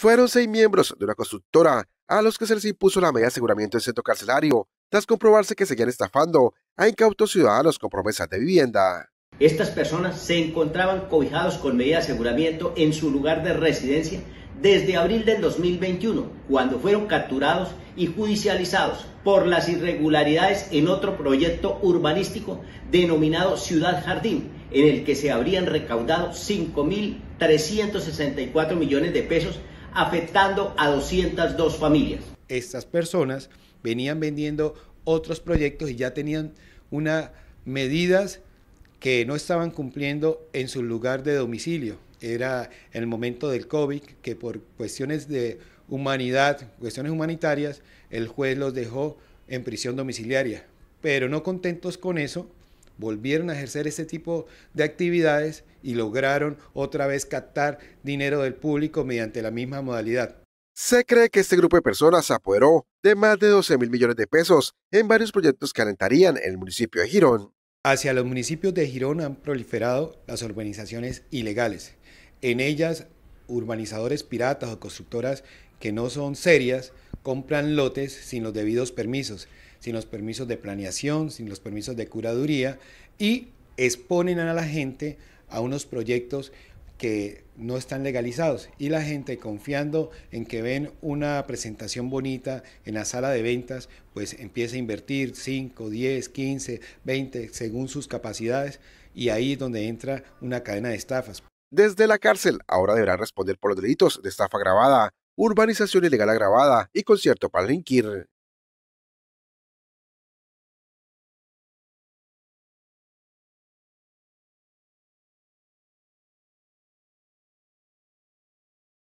Fueron seis miembros de una constructora a los que se les impuso la medida de aseguramiento en centro carcelario, tras comprobarse que seguían estafando a incautos ciudadanos con promesas de vivienda. Estas personas se encontraban cobijados con medida de aseguramiento en su lugar de residencia desde abril del 2021, cuando fueron capturados y judicializados por las irregularidades en otro proyecto urbanístico denominado Ciudad Jardín, en el que se habrían recaudado 5.364 millones de pesos afectando a 202 familias. Estas personas venían vendiendo otros proyectos y ya tenían unas medidas que no estaban cumpliendo en su lugar de domicilio. Era en el momento del COVID que por cuestiones de humanidad, cuestiones humanitarias, el juez los dejó en prisión domiciliaria. Pero no contentos con eso, volvieron a ejercer este tipo de actividades y lograron otra vez captar dinero del público mediante la misma modalidad. Se cree que este grupo de personas apoderó de más de 12 mil millones de pesos en varios proyectos que alentarían el municipio de Girón. Hacia los municipios de Girón han proliferado las organizaciones ilegales. En ellas urbanizadores piratas o constructoras que no son serias compran lotes sin los debidos permisos, sin los permisos de planeación, sin los permisos de curaduría y exponen a la gente a unos proyectos que no están legalizados y la gente confiando en que ven una presentación bonita en la sala de ventas, pues empieza a invertir 5, 10, 15, 20 según sus capacidades y ahí es donde entra una cadena de estafas desde la cárcel. Ahora deberá responder por los delitos de estafa grabada, urbanización ilegal agravada y concierto para rinquir.